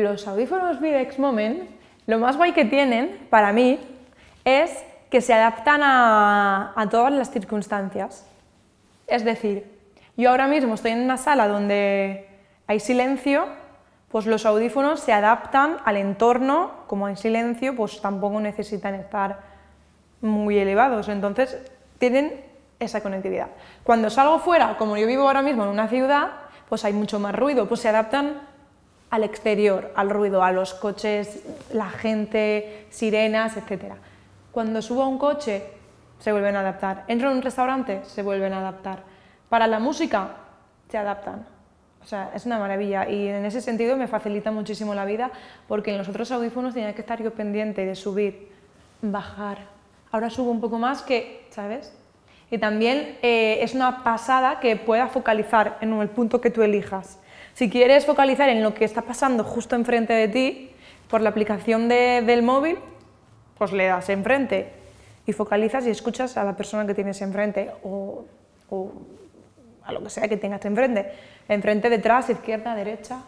Los audífonos Videx Moment, lo más guay que tienen, para mí, es que se adaptan a, todas las circunstancias. Es decir, yo ahora mismo estoy en una sala donde hay silencio, pues los audífonos se adaptan al entorno, como hay silencio, pues tampoco necesitan estar muy elevados, entonces tienen esa conectividad. Cuando salgo fuera, como yo vivo ahora mismo en una ciudad, pues hay mucho más ruido, pues se adaptan al exterior, al ruido, a los coches, la gente, sirenas, etc. Cuando subo a un coche, se vuelven a adaptar. Entro en un restaurante, se vuelven a adaptar. Para la música, se adaptan. O sea, es una maravilla y en ese sentido me facilita muchísimo la vida porque en los otros audífonos tenía que estar yo pendiente de subir, bajar. Ahora subo un poco más que, ¿sabes? Y también eh, es una pasada que pueda focalizar en el punto que tú elijas. Si quieres focalizar en lo que está pasando justo enfrente de ti, por la aplicación del móvil, pues le das enfrente y focalizas y escuchas a la persona que tienes enfrente o, a lo que sea que tengas enfrente. Enfrente, detrás, izquierda, derecha.